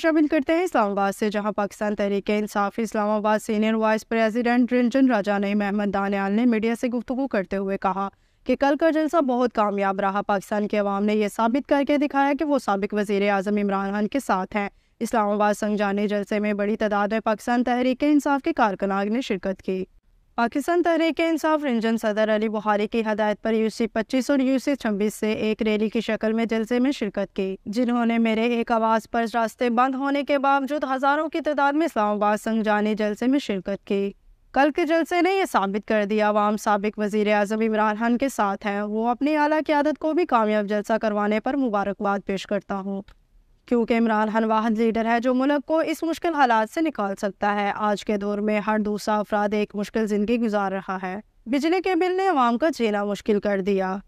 शामिल करते हैं इस्लामाबाद से जहां Pakistan Tehreek Insaf Islamabad senior vice president रिंजन राजा ने महमद दानियाल ने मीडिया से गुफ्तु करते हुए कहा कि कल का जलसा बहुत कामयाब रहा पाकिस्तान के अवाम ने यह साबित करके दिखाया कि वो सबक वजीर अजम इमरान खान के साथ हैं इस्लामाबाद संजाने जलसे में बड़ी तादाद में पाकिस्तान तहरीक इंसाफ के कारकनाग ने शिरकत की पाकिस्तान तहरीक इंसाफ रंजन सदर अली बुहारी की हदायत पर यूसी 25 और यूसी 26 से एक रैली की शक्ल में जलसे में शिरकत की जिन्होंने मेरे एक आवाज़ पर रास्ते बंद होने के बावजूद हज़ारों की तादाद में इस्लामाबाद जाने जलसे में शिरकत की कल के जलसे ने यह साबित कर दिया आवाम सबक वजीर अजम इमरान खान के साथ हैं वो अपनी आला की आदत को भी कामयाब जलसा करवाने पर मुबारकबाद पेश करता हूँ क्योंकि इमरान खान वाहन लीडर है जो मुल्क को इस मुश्किल हालात से निकाल सकता है आज के दौर में हर दूसरा अफराद एक मुश्किल ज़िंदगी गुजार रहा है बिजली के बिल ने आवाम का जीना मुश्किल कर दिया